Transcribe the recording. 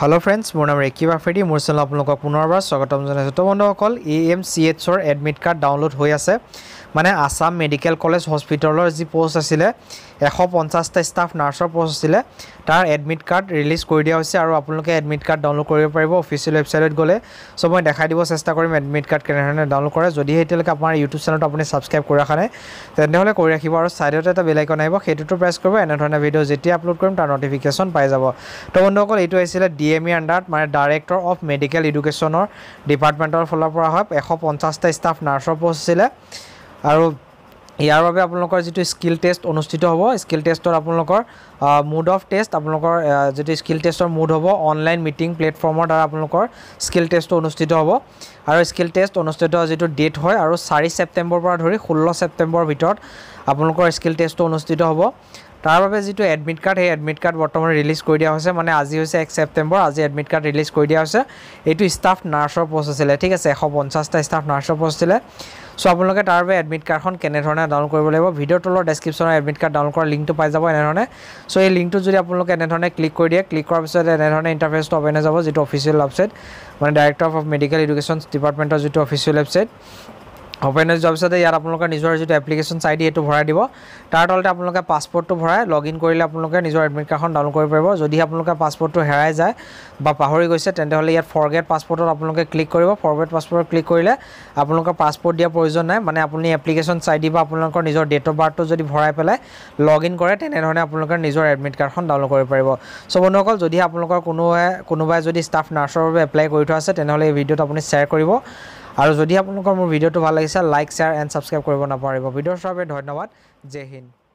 hello' friends মোৰ নাম ৰেকি বাফেদি মোৰ চেনেল আপোনালোকক পুনৰবাৰ স্বাগতম জনাইছোঁ তো বন্ধুসকল ই এম চি এইচৰ এডমিট কাৰ্ড ডাউনলোড হৈ আছে মানে আছাম মেডিকেল কলেজ হস্পিটেলৰ যি প'ষ্ট আছিলে এশ পঞ্চাছটা ষ্টাফ নাৰ্ছৰ পোষ্ট আছিলে তাৰ এডমিট কাৰ্ড ৰিলিজ কৰি দিয়া হৈছে আৰু আপোনালোকে এডমিট কাৰ্ড ডাউনলোড কৰিব পাৰিব অফিচিয়েল ৱেবছাইটত গ'লে চ' মই দেখাই দিব চেষ্টা কৰিম এডমিট কাৰ্ড কেনেধৰণে ডাউনলোড কৰে যদিহে এতিয়ালৈকে আমাৰ ইউটিউব চেনেলত আপুনি ছাবস্ক্ৰাইব কৰি ৰখা নাই তেনেহ'লে কৰি ৰাখিব আৰু ছাইডতে এটা বেলেগকৈ আহিব সেইটোতো প্ৰেছ কৰিব এনেধৰণে ভিডিঅ' যেতিয়া আপলোড কৰিম তাৰ নটিফিকেশ্যন পাই যাব তো বন্ধুসকল এইটো আহিছিলে ডি এম ই আণ্ডাৰত মানে ডাইৰেক্টৰ অফ মেডিকেল ইডুকেশ্যনৰ ডিপাৰ্টমেণ্টৰ ফালৰ পৰা হয় এশ পঞ্চাছটা ষ্টাফ নাৰ্ছৰ পোষ্ট আছিলে আৰু ইয়াৰ বাবে আপোনালোকৰ যিটো স্কিল টেষ্ট অনুষ্ঠিত হ'ব স্কিল টেষ্টৰ আপোনালোকৰ মুড অফ টেষ্ট আপোনালোকৰ যিটো স্কিল টেষ্টৰ মুড হ'ব অনলাইন মিটিং প্লেটফৰ্মৰ দ্বাৰা আপোনালোকৰ স্কিল টেষ্টটো অনুষ্ঠিত হ'ব আৰু স্কিল টেষ্ট অনুষ্ঠিত যিটো ডেট হয় আৰু চাৰি ছেপ্টেম্বৰ পৰা ধৰি ষোল্ল ছেপ্টেম্বৰ ভিতৰত আপোনালোকৰ স্কিল টেষ্টটো অনুষ্ঠিত হ'ব তাৰ বাবে যিটো এডমিট কাৰ্ড সেই এডমিট কাৰ্ড বৰ্তমান ৰিলিজ কৰি দিয়া হৈছে মানে আজি হৈছে এক ছেপ্টেম্বৰ আজি এডমিট কাৰ্ড ৰিলিজ কৰি দিয়া হৈছে এইটো ষ্টাফ নাৰ্ছৰ পোষ্ট আছিলে ঠিক আছে এশ পঞ্চাছটা ষ্টাফ নাৰ্ছৰ পোষ্ট আছিলে চ' আপোনালোকে তাৰ বাবে এডমিট কাৰ্ডখন কেনেধৰণে ডাউনলোড কৰিব লাগিব ভিডিঅ' তলৰ ডেছক্ৰিপশ্যনত এডমিট কাৰ্ড ডাউনলোড কৰা লিংকটো পাই যাব এনেধৰণে চ' এই লিংকটো যদি আপোনালোকে এনেধৰণে ক্লিক কৰি দিয়ে ক্লিক কৰাৰ পিছত এনেধৰণে ইণ্টাৰফেচটো অপেন হৈ যাব যিটো অফিচিয়েল ৱেবছাইট মানে ডাইৰেক্টৰ অফ মেডিকেল এডুকেশ্যন ডিপাৰ্টমেণ্টৰ যিটো অফিচিয়েল ৱেবছাইট অফেন হৈ যোৱাৰ পিছতে ইয়াত আপোনালোকে নিজৰ যিটো এপ্লিকেশ্যন আইডি দি সেইটো ভৰাই দিব তাৰ তলতে আপোনালোকে পাছপৰ্টটো ভৰাই লগ ইন কৰিলে আপোনালোকে নিজৰ এডমিট কাৰ্ডখন ডাউনলোড কৰিব পাৰিব যদি আপোনালোকে পাছপৰ্টটো হেৰাই যায় বা পাহৰি গৈছে হ'লে ইয়াত ফৰগেট পাছপৰ্টত আপোনালোকে ক্লিক কৰিব ফৰগেট পাছপৰ্টত ক্লিক কৰিলে আপোনালোকৰ পাছপৰ্ট দিয়াৰ প্ৰয়োজন নাই মানে আপুনি এপ্লিকেশ্যন চাই বা আপোনালোকৰ নিজৰ ডেট অফ বাৰ্থটো যদি ভৰাই পেলাই লগ ইন কৰে তেনেধৰণে আপোনালোকে নিজৰ এডমিট কাৰ্ডখন ডাউনলোড কৰিব পাৰিব চ' বন্ধুসকল যদি আপোনালোকৰ কোনোৱে কোনোবাই যদি ষ্টাফ নাৰ্ছৰ বাবে এপ্লাই কৰি থোৱা আছে তেনেহ'লে এই ভিডিঅ'টো আপুনি শ্বেয়াৰ কৰিব আৰু যদি আপোনালোকৰ মোৰ ভিডিঅ'টো ভাল লাগিছে লাইক শ্বেয়াৰ এণ্ড ছাবস্ক্ৰাইব কৰিব নাপাহৰিব ভিডিঅ'ৰ বাবে ধন্যবাদ জয় হিন্দ